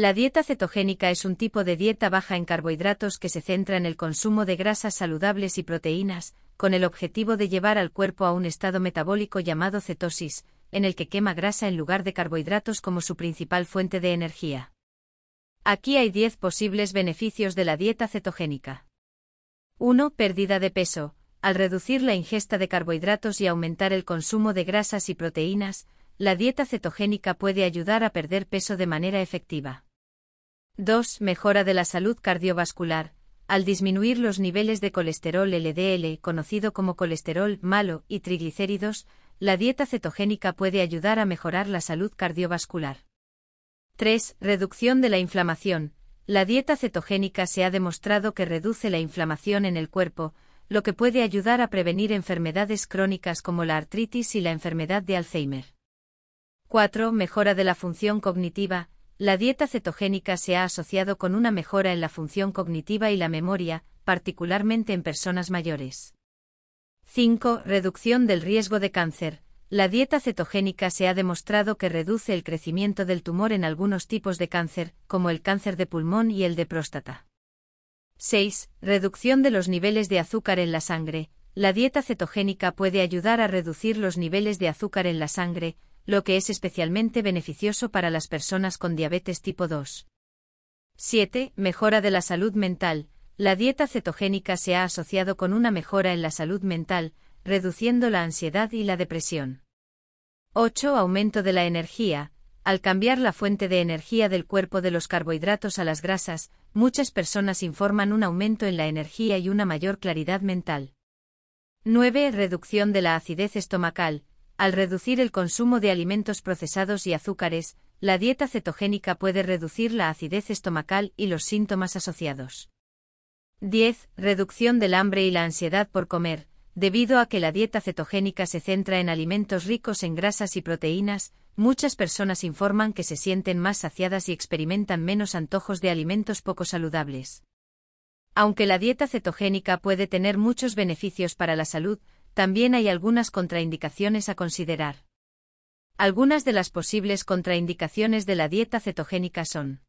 La dieta cetogénica es un tipo de dieta baja en carbohidratos que se centra en el consumo de grasas saludables y proteínas, con el objetivo de llevar al cuerpo a un estado metabólico llamado cetosis, en el que quema grasa en lugar de carbohidratos como su principal fuente de energía. Aquí hay 10 posibles beneficios de la dieta cetogénica. 1. Pérdida de peso. Al reducir la ingesta de carbohidratos y aumentar el consumo de grasas y proteínas, la dieta cetogénica puede ayudar a perder peso de manera efectiva. 2. Mejora de la salud cardiovascular. Al disminuir los niveles de colesterol LDL, conocido como colesterol malo, y triglicéridos, la dieta cetogénica puede ayudar a mejorar la salud cardiovascular. 3. Reducción de la inflamación. La dieta cetogénica se ha demostrado que reduce la inflamación en el cuerpo, lo que puede ayudar a prevenir enfermedades crónicas como la artritis y la enfermedad de Alzheimer. 4. Mejora de la función cognitiva. La dieta cetogénica se ha asociado con una mejora en la función cognitiva y la memoria, particularmente en personas mayores. 5. Reducción del riesgo de cáncer. La dieta cetogénica se ha demostrado que reduce el crecimiento del tumor en algunos tipos de cáncer, como el cáncer de pulmón y el de próstata. 6. Reducción de los niveles de azúcar en la sangre. La dieta cetogénica puede ayudar a reducir los niveles de azúcar en la sangre, lo que es especialmente beneficioso para las personas con diabetes tipo 2. 7. Mejora de la salud mental. La dieta cetogénica se ha asociado con una mejora en la salud mental, reduciendo la ansiedad y la depresión. 8. Aumento de la energía. Al cambiar la fuente de energía del cuerpo de los carbohidratos a las grasas, muchas personas informan un aumento en la energía y una mayor claridad mental. 9. Reducción de la acidez estomacal. Al reducir el consumo de alimentos procesados y azúcares, la dieta cetogénica puede reducir la acidez estomacal y los síntomas asociados. 10. Reducción del hambre y la ansiedad por comer. Debido a que la dieta cetogénica se centra en alimentos ricos en grasas y proteínas, muchas personas informan que se sienten más saciadas y experimentan menos antojos de alimentos poco saludables. Aunque la dieta cetogénica puede tener muchos beneficios para la salud, también hay algunas contraindicaciones a considerar. Algunas de las posibles contraindicaciones de la dieta cetogénica son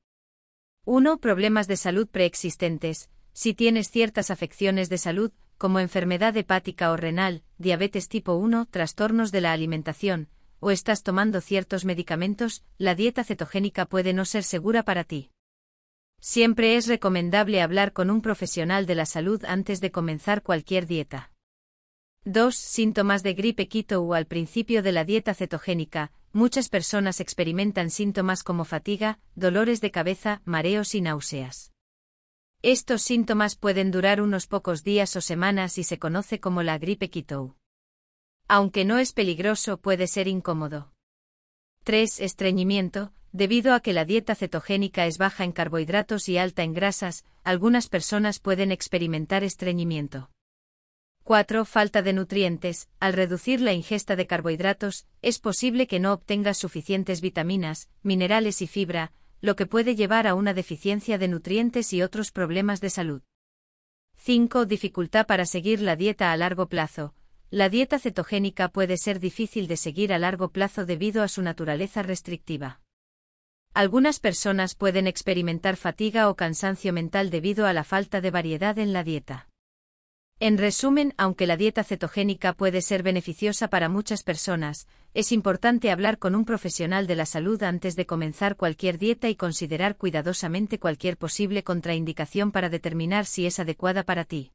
1. Problemas de salud preexistentes, si tienes ciertas afecciones de salud, como enfermedad hepática o renal, diabetes tipo 1, trastornos de la alimentación, o estás tomando ciertos medicamentos, la dieta cetogénica puede no ser segura para ti. Siempre es recomendable hablar con un profesional de la salud antes de comenzar cualquier dieta. 2. Síntomas de gripe keto o al principio de la dieta cetogénica. Muchas personas experimentan síntomas como fatiga, dolores de cabeza, mareos y náuseas. Estos síntomas pueden durar unos pocos días o semanas y se conoce como la gripe keto. Aunque no es peligroso, puede ser incómodo. 3. Estreñimiento. Debido a que la dieta cetogénica es baja en carbohidratos y alta en grasas, algunas personas pueden experimentar estreñimiento. 4. Falta de nutrientes. Al reducir la ingesta de carbohidratos, es posible que no obtengas suficientes vitaminas, minerales y fibra, lo que puede llevar a una deficiencia de nutrientes y otros problemas de salud. 5. Dificultad para seguir la dieta a largo plazo. La dieta cetogénica puede ser difícil de seguir a largo plazo debido a su naturaleza restrictiva. Algunas personas pueden experimentar fatiga o cansancio mental debido a la falta de variedad en la dieta. En resumen, aunque la dieta cetogénica puede ser beneficiosa para muchas personas, es importante hablar con un profesional de la salud antes de comenzar cualquier dieta y considerar cuidadosamente cualquier posible contraindicación para determinar si es adecuada para ti.